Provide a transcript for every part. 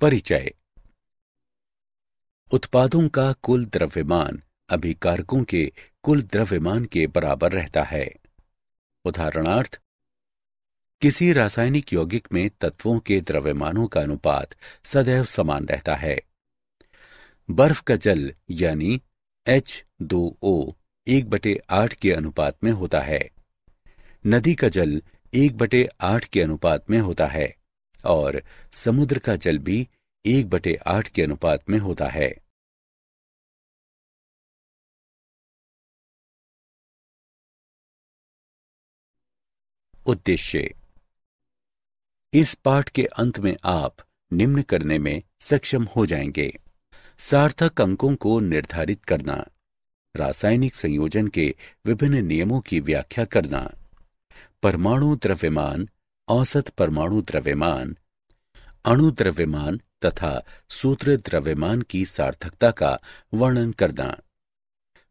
परिचय उत्पादों का कुल द्रव्यमान अभिकारकों के कुल द्रव्यमान के बराबर रहता है उदाहरणार्थ किसी रासायनिक यौगिक में तत्वों के द्रव्यमानों का अनुपात सदैव समान रहता है बर्फ का जल यानी एच दो ओ एक बटे आठ के अनुपात में होता है नदी का जल एक बटे आठ के अनुपात में होता है और समुद्र का जल भी एक बटे आठ के अनुपात में होता है उद्देश्य इस पाठ के अंत में आप निम्न करने में सक्षम हो जाएंगे सार्थक अंकों को निर्धारित करना रासायनिक संयोजन के विभिन्न नियमों की व्याख्या करना परमाणु द्रव्यमान औसत परमाणु द्रव्यमान अणु द्रव्यमान तथा सूत्र द्रव्यमान की सार्थकता का वर्णन करना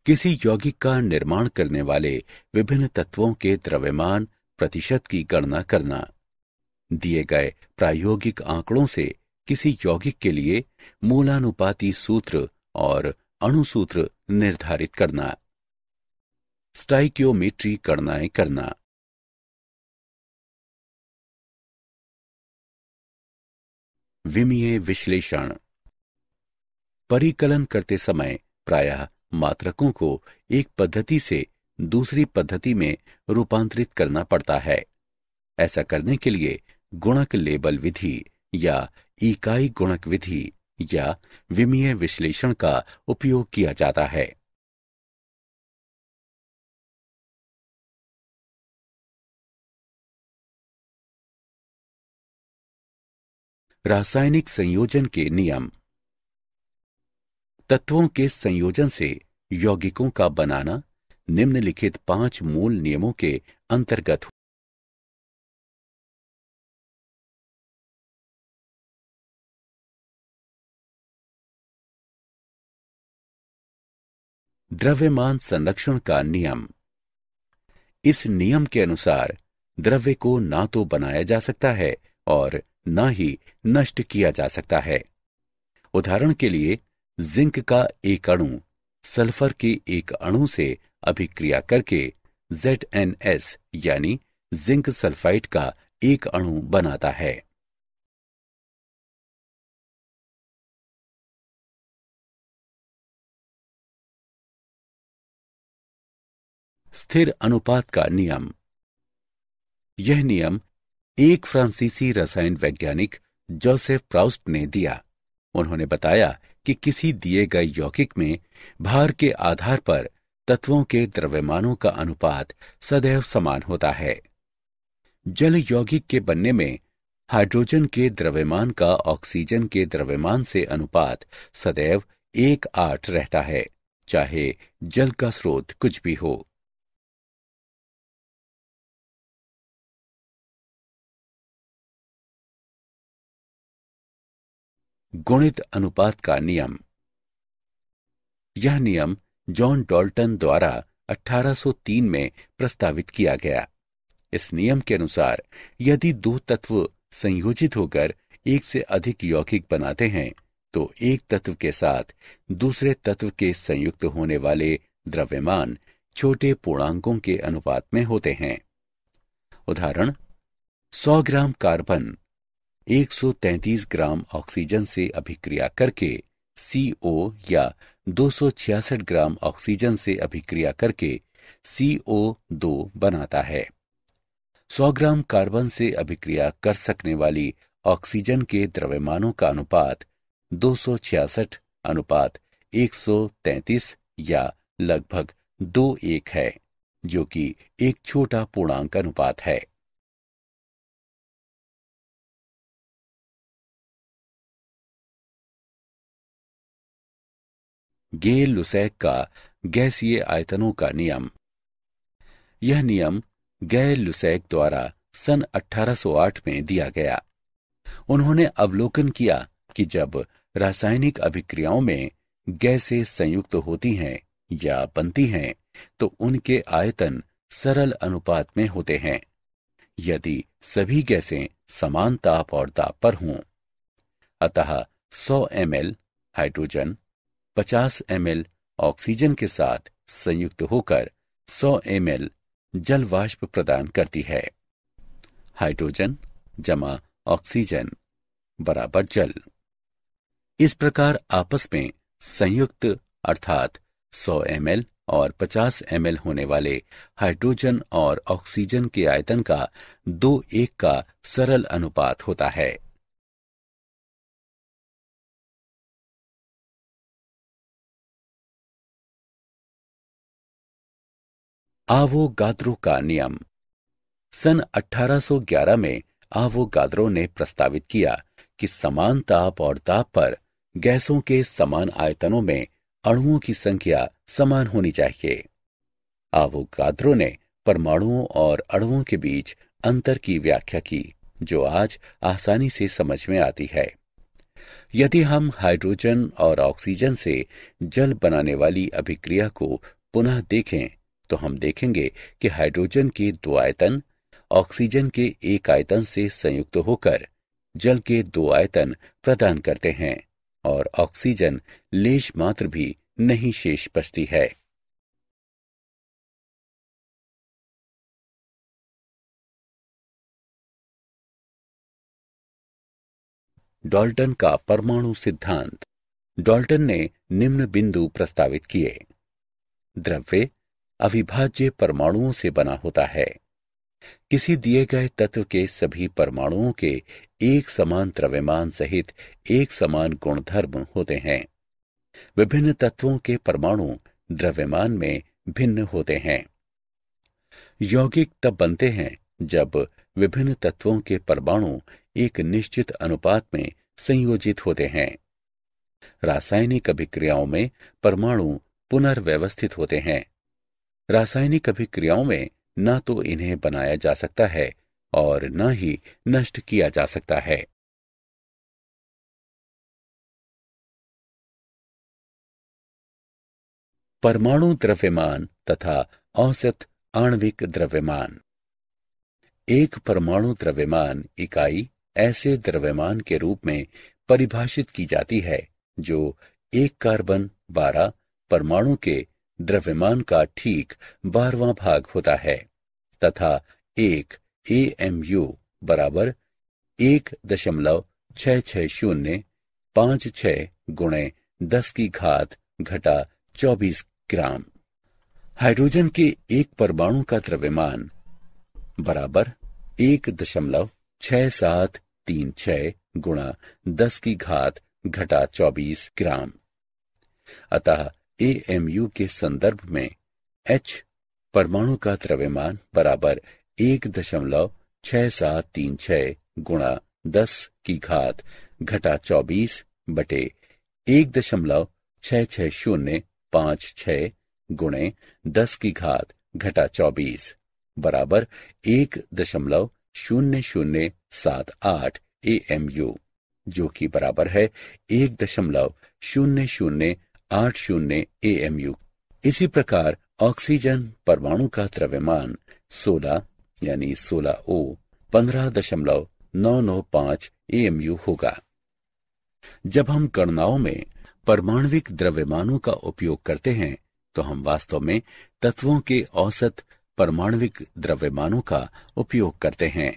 किसी यौगिक का निर्माण करने वाले विभिन्न तत्वों के द्रव्यमान प्रतिशत की गणना करना दिए गए प्रायोगिक आंकड़ों से किसी यौगिक के लिए मूलानुपाती सूत्र और अणुसूत्र निर्धारित करना स्टाइक्योमेट्री गणनाएं करना विमीय विश्लेषण परिकलन करते समय प्रायः मात्रकों को एक पद्धति से दूसरी पद्धति में रूपांतरित करना पड़ता है ऐसा करने के लिए गुणक लेबल विधि या इकाई गुणक विधि या विमीय विश्लेषण का उपयोग किया जाता है रासायनिक संयोजन के नियम तत्वों के संयोजन से यौगिकों का बनाना निम्नलिखित पांच मूल नियमों के अंतर्गत द्रव्यमान संरक्षण का नियम इस नियम के अनुसार द्रव्य को ना तो बनाया जा सकता है और न ही नष्ट किया जा सकता है उदाहरण के लिए जिंक का एक अणु सल्फर के एक अणु से अभिक्रिया करके ZnS यानी जिंक सल्फाइड का एक अणु बनाता है स्थिर अनुपात का नियम यह नियम एक फ्रांसीसी रसायन वैज्ञानिक जोसेफ प्राउस्ट ने दिया उन्होंने बताया कि किसी दिए गए यौगिक में भार के आधार पर तत्वों के द्रव्यमानों का अनुपात सदैव समान होता है जल यौगिक के बनने में हाइड्रोजन के द्रव्यमान का ऑक्सीजन के द्रव्यमान से अनुपात सदैव एक आठ रहता है चाहे जल का स्रोत कुछ भी हो गुणित अनुपात का नियम यह नियम जॉन डॉल्टन द्वारा 1803 में प्रस्तावित किया गया इस नियम के अनुसार यदि दो तत्व संयोजित होकर एक से अधिक यौगिक बनाते हैं तो एक तत्व के साथ दूसरे तत्व के संयुक्त होने वाले द्रव्यमान छोटे पूर्णांकों के अनुपात में होते हैं उदाहरण 100 ग्राम कार्बन 133 ग्राम ऑक्सीजन से अभिक्रिया करके CO या 266 ग्राम ऑक्सीजन से अभिक्रिया करके CO2 बनाता है 100 ग्राम कार्बन से अभिक्रिया कर सकने वाली ऑक्सीजन के द्रव्यमानों का अनुपात 266 अनुपात 133 या लगभग दो एक है जो कि एक छोटा पूर्णांक अनुपात है गे लुसैक का गैसीय आयतनों का नियम यह नियम गे लुसैक द्वारा सन 1808 में दिया गया उन्होंने अवलोकन किया कि जब रासायनिक अभिक्रियाओं में गैसें संयुक्त होती हैं या बनती हैं तो उनके आयतन सरल अनुपात में होते हैं यदि सभी गैसें समान ताप और ताप पर हों अतः 100 एम हाइड्रोजन 50 एम ऑक्सीजन के साथ संयुक्त होकर 100 एम जल वाष्प प्रदान करती है हाइड्रोजन जमा ऑक्सीजन बराबर जल इस प्रकार आपस में संयुक्त अर्थात 100 एम और 50 एम होने वाले हाइड्रोजन और ऑक्सीजन के आयतन का दो एक का सरल अनुपात होता है आवो गाद्रो का नियम सन 1811 में आवो गाद्रो ने प्रस्तावित किया कि समान ताप और ताप पर गैसों के समान आयतनों में अणुओं की संख्या समान होनी चाहिए आवो गाद्रो ने परमाणुओं और अणुओं के बीच अंतर की व्याख्या की जो आज आसानी से समझ में आती है यदि हम हाइड्रोजन और ऑक्सीजन से जल बनाने वाली अभिक्रिया को पुनः देखें तो हम देखेंगे कि हाइड्रोजन के दो आयतन ऑक्सीजन के एक आयतन से संयुक्त होकर जल के दो आयतन प्रदान करते हैं और ऑक्सीजन लेश मात्र भी नहीं शेष बचती है डॉल्टन का परमाणु सिद्धांत डॉल्टन ने निम्न बिंदु प्रस्तावित किए द्रव्य अविभाज्य परमाणुओं से बना होता है किसी दिए गए तत्व के सभी परमाणुओं के एक समान द्रव्यमान सहित एक समान गुणधर्म होते हैं विभिन्न तत्वों के परमाणु द्रव्यमान में भिन्न होते हैं यौगिक तब बनते हैं जब विभिन्न तत्वों के परमाणु एक निश्चित अनुपात में संयोजित होते हैं रासायनिक अभिक्रियाओं में परमाणु पुनर्व्यवस्थित होते हैं रासायनिक अभिक्रियाओं में न तो इन्हें बनाया जा सकता है और न ही नष्ट किया जा सकता है परमाणु द्रव्यमान तथा औसत आणविक द्रव्यमान एक परमाणु द्रव्यमान इकाई ऐसे द्रव्यमान के रूप में परिभाषित की जाती है जो एक कार्बन बारह परमाणु के द्रव्यमान का ठीक बारवां भाग होता है तथा एक ए एम यू बराबर एक दशमलव छह छह शून्य पांच छह गुणे दस की घात घटा चौबीस ग्राम हाइड्रोजन के एक परमाणु का द्रव्यमान बराबर एक दशमलव छह सात तीन छह गुणा दस की घात घटा चौबीस ग्राम अतः एएमयू के संदर्भ में एच परमाणु का द्रव्यमान बराबर एक दशमलव छह सात तीन छह गुणा दस की घात घटा चौबीस बटे एक दशमलव छह छह शून्य पांच छह गुणे दस की घात घटा चौबीस बराबर एक दशमलव शून्य शून्य सात आठ ए एम यू जो कि बराबर है एक दशमलव शून्य शून्य आठ शून्य ए एम यू इसी प्रकार ऑक्सीजन परमाणु का द्रव्यमान 16 यानी 16 ओ पंद्रह दशमलव नौ नौ पांच ए एम यू होगा जब हम गणनाओं में परमाणविक द्रव्यमानों का उपयोग करते हैं तो हम वास्तव में तत्वों के औसत परमाणविक द्रव्यमानों का उपयोग करते हैं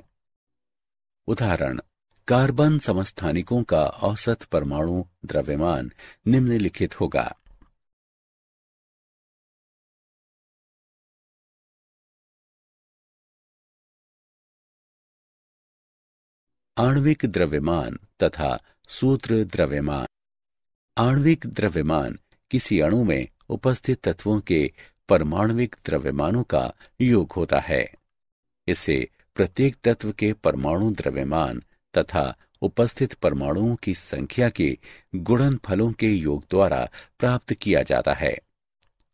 उदाहरण कार्बन समस्थानिकों का औसत परमाणु द्रव्यमान निम्नलिखित होगा आणविक द्रव्यमान तथा सूत्र द्रव्यमान आणविक द्रव्यमान किसी अणु में उपस्थित तत्वों के परमाणविक द्रव्यमानों का योग होता है इसे प्रत्येक तत्व के परमाणु द्रव्यमान तथा उपस्थित परमाणुओं की संख्या के गुणन फलों के योग द्वारा प्राप्त किया जाता है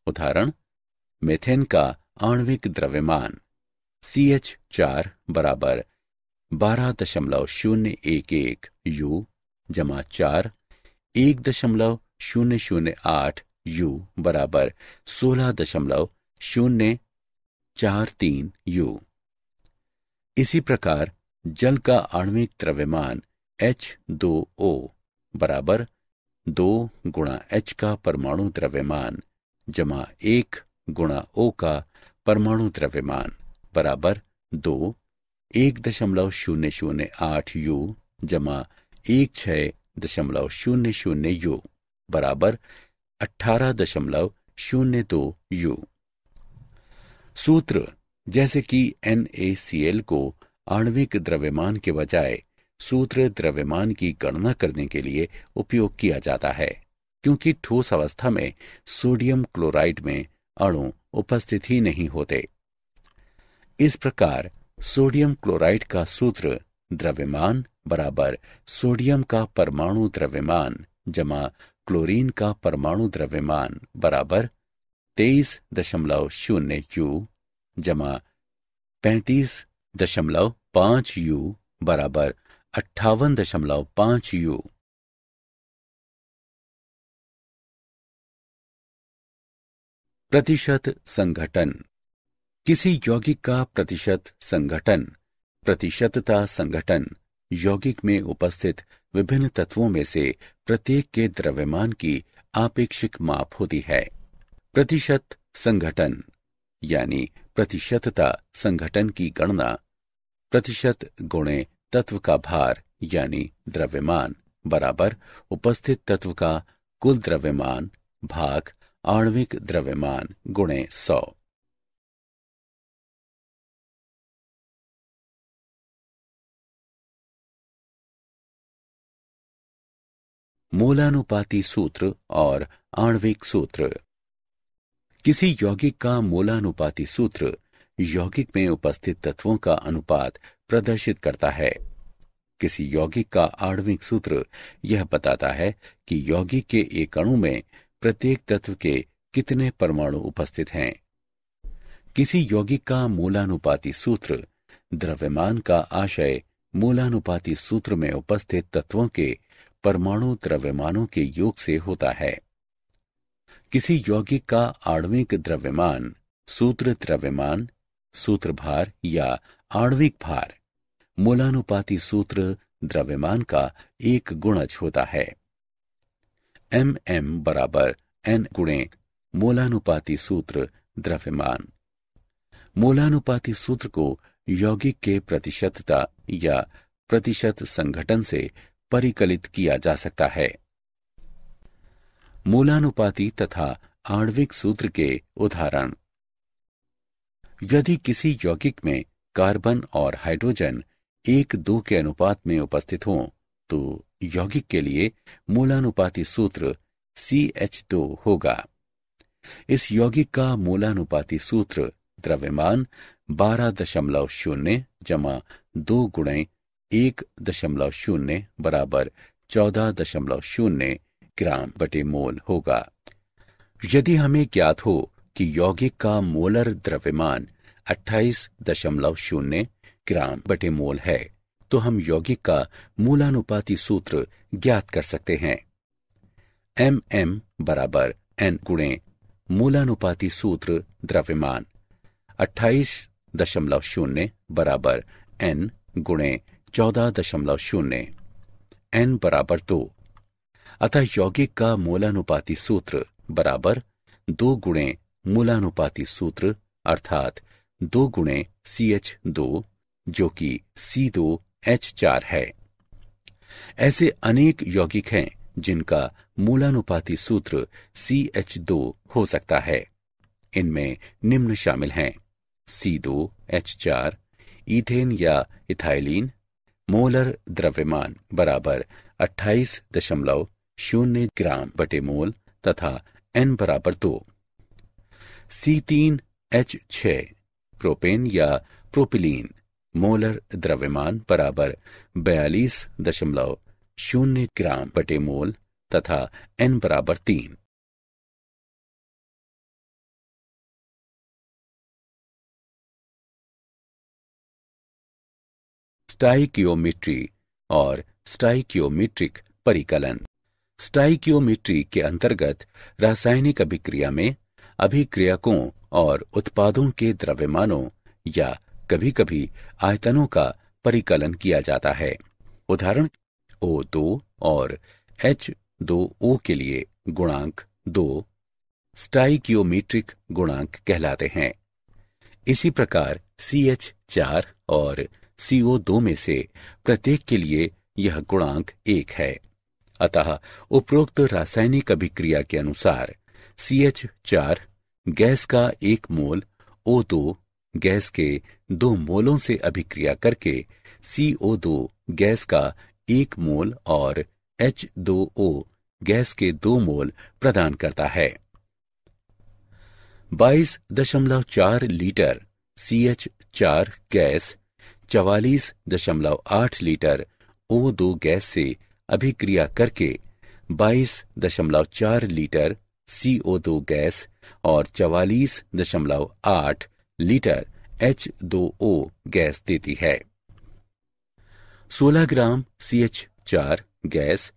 उदाहरण मेथेन का आणविक द्रव्यमान सी एच चार बराबर बारह दशमलव शून्य एक एक यू जमा चार एक दशमलव शून्य शून्य आठ यू बराबर सोलह दशमलव शून्य चार तीन यू इसी प्रकार जल का आणविक द्रव्यमान एच दो ओ बराबर दो गुणा एच का परमाणु द्रव्यमान जमा एक गुणा ओ का परमाणु द्रव्यमान बराबर दो एक दशमलव शून्य शून्य आठ यू जमा एक छः दशमलव शून्य शून्य यू बराबर अठारह दशमलव शून्य दो यू सूत्र जैसे कि एन को आणविक द्रव्यमान के बजाय सूत्र द्रव्यमान की गणना करने के लिए उपयोग किया जाता है क्योंकि ठोस अवस्था में सोडियम क्लोराइड में अणु उपस्थित ही नहीं होते इस प्रकार सोडियम क्लोराइड का सूत्र द्रव्यमान बराबर सोडियम का परमाणु द्रव्यमान जमा क्लोरीन का परमाणु द्रव्यमान बराबर तेईस दशमलव शून्य यू जमा पैंतीस दशमलव पांच यू बराबर अट्ठावन दशमलव पांच यू प्रतिशत संगठन किसी यौगिक का प्रतिशत संगठन प्रतिशतता संगठन यौगिक में उपस्थित विभिन्न तत्वों में से प्रत्येक के द्रव्यमान की आपेक्षिक माप होती है प्रतिशत संगठन यानी प्रतिशतता संगठन की गणना प्रतिशत गुणे तत्व का भार यानी द्रव्यमान बराबर उपस्थित तत्व का कुल द्रव्यमान भाग आणविक द्रव्यमान गुणे सौ मूलानुपाती सूत्र और आणविक सूत्र किसी यौगिक का मूलानुपाती सूत्र यौगिक में उपस्थित तत्वों का अनुपात प्रदर्शित करता है किसी यौगिक का आणविक सूत्र यह बताता है कि यौगिक के एक अणु में प्रत्येक तत्व के कितने परमाणु उपस्थित हैं किसी यौगिक का मूलानुपाती सूत्र द्रव्यमान का आशय मूलानुपाती सूत्र में उपस्थित तत्वों के परमाणु द्रव्यमानों के योग से होता है किसी यौगिक का आणविक द्रव्यमान सूत्र द्रव्यमान सूत्र भार या आणविक भार मूलानुपाती सूत्र द्रव्यमान का एक गुणज होता है एम एम बराबर एन गुणे मूलानुपाती सूत्र द्रव्यमान मूलानुपाती सूत्र को यौगिक के प्रतिशतता या प्रतिशत संगठन से परिकलित किया जा सकता है मूलानुपाती तथा आणविक सूत्र के उदाहरण यदि किसी यौगिक में कार्बन और हाइड्रोजन एक दो के अनुपात में उपस्थित हों तो यौगिक के लिए मूलानुपाती सूत्र सी एच दो होगा इस यौगिक का मूलानुपाती सूत्र द्रव्यमान बारह दशमलव शून्य जमा दो गुणे एक दशमलव शून्य बराबर चौदह दशमलव शून्य ग्राम बटे मोल होगा यदि हमें ज्ञात हो कि यौगिक का मोलर द्रव्यमान 28.0 ग्राम बटे मोल है तो हम यौगिक का मूलानुपाती सूत्र ज्ञात कर सकते हैं एम एम बराबर एन गुणे मूलानुपाती सूत्र द्रव्यमान 28.0 बराबर एन गुणे चौदह दशमलव शून्य एन बराबर दो अतः यौगिक का मोलानुपाती सूत्र बराबर दो गुणे मूलानुपाती सूत्र अर्थात दो गुणे सी एच दो जो कि सी दो एच चार है ऐसे अनेक यौगिक हैं जिनका मूलानुपाती सूत्र सी एच दो हो सकता है इनमें निम्न शामिल हैं सी दो एच चार इथेन या इथाइलिन मोलर द्रव्यमान बराबर अट्ठाईस दशमलव शून्य ग्राम बटे मोल तथा एन बराबर दो सी तीन एच छ प्रोपेन या प्रोपिलीन मोलर द्रव्यमान बराबर बयालीस दशमलव शून्य ग्राम बटे मोल तथा एन बराबर तीन स्टाइकियोमेट्री और स्टाइकियोमेट्रिक परिकलन स्टाइकियोमेट्री के अंतर्गत रासायनिक अभिक्रिया में अभिक्रियकों और उत्पादों के द्रव्यमानों या कभी कभी आयतनों का परिकलन किया जाता है उदाहरण ओ दो और एच दो ओ के लिए गुणांक दो स्टाइकियोमीट्रिक गुणांक कहलाते हैं इसी प्रकार सी एच चार और सीओ दो में से प्रत्येक के लिए यह गुणांक एक है अतः उपरोक्त रासायनिक अभिक्रिया के अनुसार सी एच चार गैस का एक मोल ओ दो गैस के दो मोलों से अभिक्रिया करके सी ओ दो गैस का एक मोल और एच दो ओ गैस के दो मोल प्रदान करता है 22.4 लीटर सी एच चार गैस 44.8 लीटर ओ दो गैस से अभिक्रिया करके 22.4 लीटर दो गैस और चवालीस दशमलव आठ लीटर एच दो ओ गैस देती है 16 ग्राम सी एच चार गैस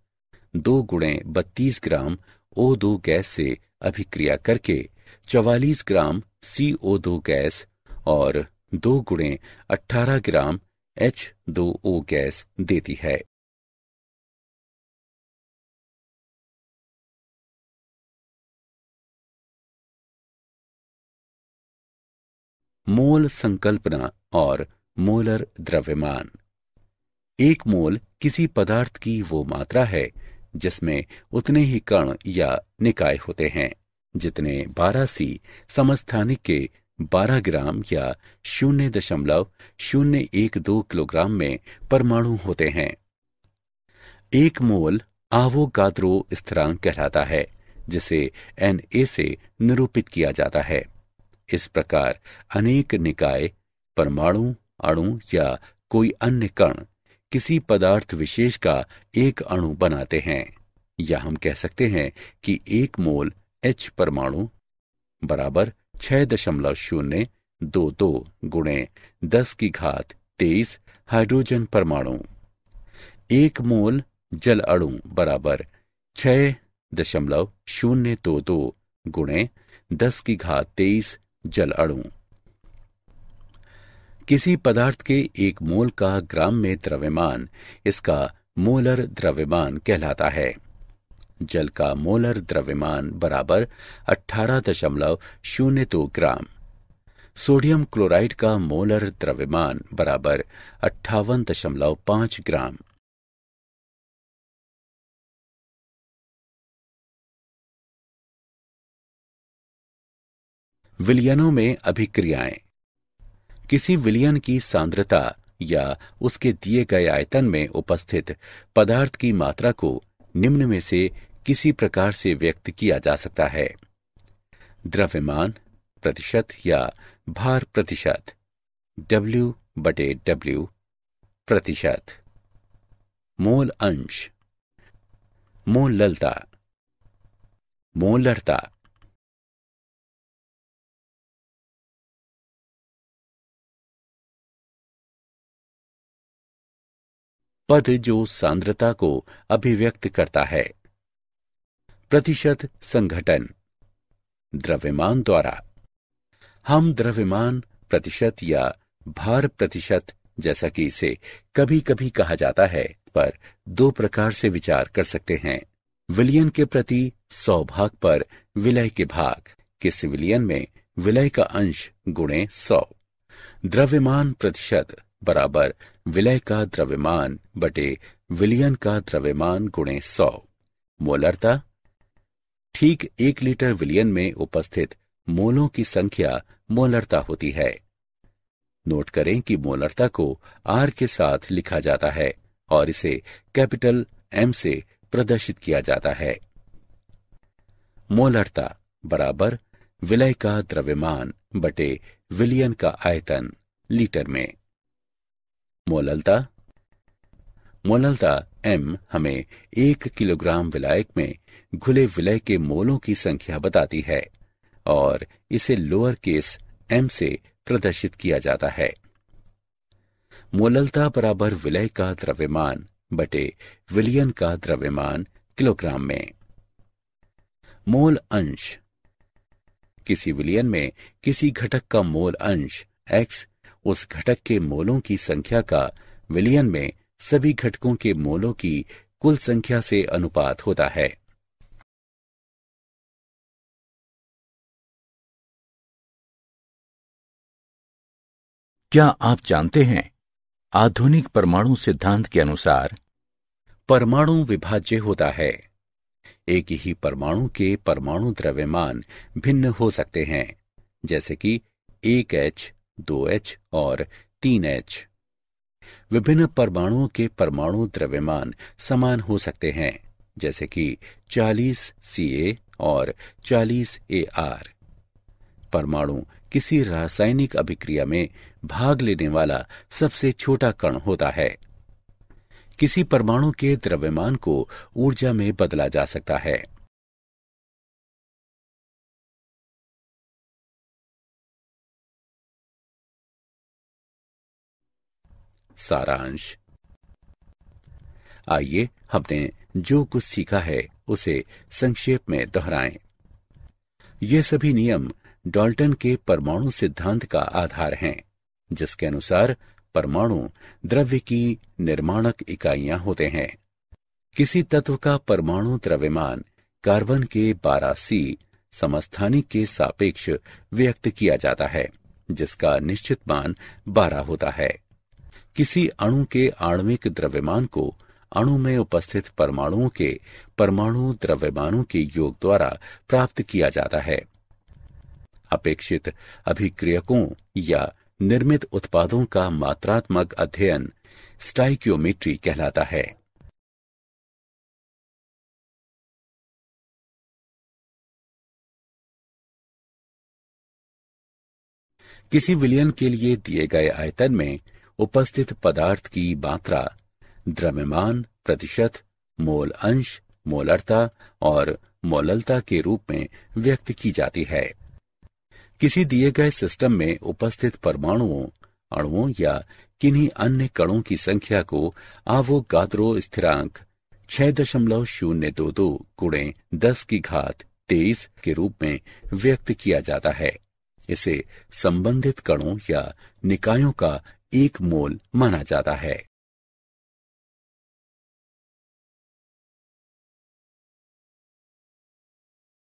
दो गुणे बत्तीस ग्राम ओ दो गैस से अभिक्रिया करके चवालीस ग्राम सी ओ दो गैस और दो गुणे अठारह ग्राम एच दो ओ गैस देती है मोल संकल्पना और मोलर द्रव्यमान एक मोल किसी पदार्थ की वो मात्रा है जिसमें उतने ही कण या निकाय होते हैं जितने बारह सी समस्थानिक के 12 ग्राम या शून्य दशमलव शून्य एक दो किलोग्राम में परमाणु होते हैं एक मोल आवोगाद्रो स्थिरांक कहलाता है जिसे ए से निरूपित किया जाता है इस प्रकार अनेक निकाय परमाणु अणु या कोई अन्य कण किसी पदार्थ विशेष का एक अणु बनाते हैं या हम कह सकते हैं कि एक मोल एच परमाणु बराबर छह दशमलव शून्य दो दो गुणे दस की घात तेईस हाइड्रोजन परमाणु एक मोल जल अणु बराबर छह दशमलव शून्य दो दो गुणे दस की घात तेईस जल अणु किसी पदार्थ के एक मोल का ग्राम में द्रव्यमान इसका मोलर द्रव्यमान कहलाता है जल का मोलर द्रव्यमान बराबर 18.02 तो ग्राम सोडियम क्लोराइड का मोलर द्रव्यमान बराबर अट्ठावन दशमलव पांच ग्राम विलियनों में अभिक्रियाएं किसी विलियन की सांद्रता या उसके दिए गए आयतन में उपस्थित पदार्थ की मात्रा को निम्न में से किसी प्रकार से व्यक्त किया जा सकता है द्रव्यमान प्रतिशत या भार प्रतिशत डब्ल्यू बटे डब्ल्यू प्रतिशत मोल अंश मोल ललता मोलरता पद जो सांद्रता को अभिव्यक्त करता है प्रतिशत संगठन द्रव्यमान द्वारा हम द्रव्यमान प्रतिशत या भार प्रतिशत जैसा कि इसे कभी कभी कहा जाता है पर दो प्रकार से विचार कर सकते हैं विलियन के प्रति सौ भाग पर विलय के भाग किस विलियन में विलय का अंश गुणे सौ द्रव्यमान प्रतिशत बराबर विलय का द्रव्यमान बटे विलियन का द्रव्यमान गुणे सौ मोलरता ठीक एक लीटर विलियन में उपस्थित मोलों की संख्या मोलरता होती है नोट करें कि मोलरता को आर के साथ लिखा जाता है और इसे कैपिटल एम से प्रदर्शित किया जाता है मोलरता बराबर विलय का द्रव्यमान बटे विलियन का आयतन लीटर में मोललता मोललता एम हमें एक किलोग्राम विलायक में घुले विलय के मोलों की संख्या बताती है और इसे लोअर केस एम से प्रदर्शित किया जाता है मोललता बराबर विलय का द्रव्यमान बटे विलियन का द्रव्यमान किलोग्राम में मोल अंश किसी विलियन में किसी घटक का मोल अंश एक्स उस घटक के मोलों की संख्या का विलियन में सभी घटकों के मोलों की कुल संख्या से अनुपात होता है क्या आप जानते हैं आधुनिक परमाणु सिद्धांत के अनुसार परमाणु विभाज्य होता है एक ही परमाणु के परमाणु द्रव्यमान भिन्न हो सकते हैं जैसे कि एक एच दो एच और तीन एच विभिन्न परमाणुओं के परमाणु द्रव्यमान समान हो सकते हैं जैसे कि 40 ए और 40 आर परमाणु किसी रासायनिक अभिक्रिया में भाग लेने वाला सबसे छोटा कण होता है किसी परमाणु के द्रव्यमान को ऊर्जा में बदला जा सकता है सारांश आइए हमने जो कुछ सीखा है उसे संक्षेप में दोहराएं। ये सभी नियम डॉल्टन के परमाणु सिद्धांत का आधार हैं, जिसके अनुसार परमाणु द्रव्य की निर्माणक इकाइयां होते हैं किसी तत्व का परमाणु द्रव्यमान कार्बन के 12 सी समस्थानिक के सापेक्ष व्यक्त किया जाता है जिसका निश्चित मान 12 होता है किसी अणु के आणविक द्रव्यमान को अणु में उपस्थित परमाणुओं के परमाणु द्रव्यमानों के योग द्वारा प्राप्त किया जाता है अपेक्षित अभिक्रियकों या निर्मित उत्पादों का मात्रात्मक अध्ययन स्टाइक्योमेट्री कहलाता है किसी विलयन के लिए दिए गए आयतन में उपस्थित पदार्थ की मात्रा द्रव्यमान प्रतिशत मोल अंश मोलरता और मोललता के रूप में व्यक्त की जाती है किसी दिए गए सिस्टम में उपस्थित परमाणुओं अणुओं या किन्हीं अन्य कणों की संख्या को आवो गाद्रो स्थिरांक छह दशमलव शून्य दो दो गुणे दस की घात तेईस के रूप में व्यक्त किया जाता है इसे संबंधित कणों या निकायों का एक मोल माना जाता है